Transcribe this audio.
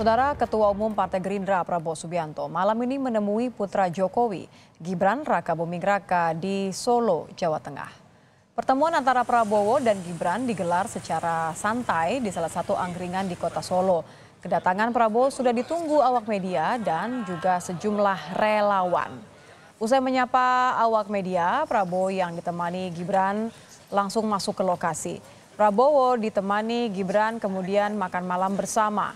Saudara Ketua Umum Partai Gerindra Prabowo Subianto malam ini menemui putra Jokowi, Gibran Raka Buming Raka di Solo, Jawa Tengah. Pertemuan antara Prabowo dan Gibran digelar secara santai di salah satu angkringan di kota Solo. Kedatangan Prabowo sudah ditunggu awak media dan juga sejumlah relawan. Usai menyapa awak media, Prabowo yang ditemani Gibran langsung masuk ke lokasi. Prabowo ditemani Gibran kemudian makan malam bersama.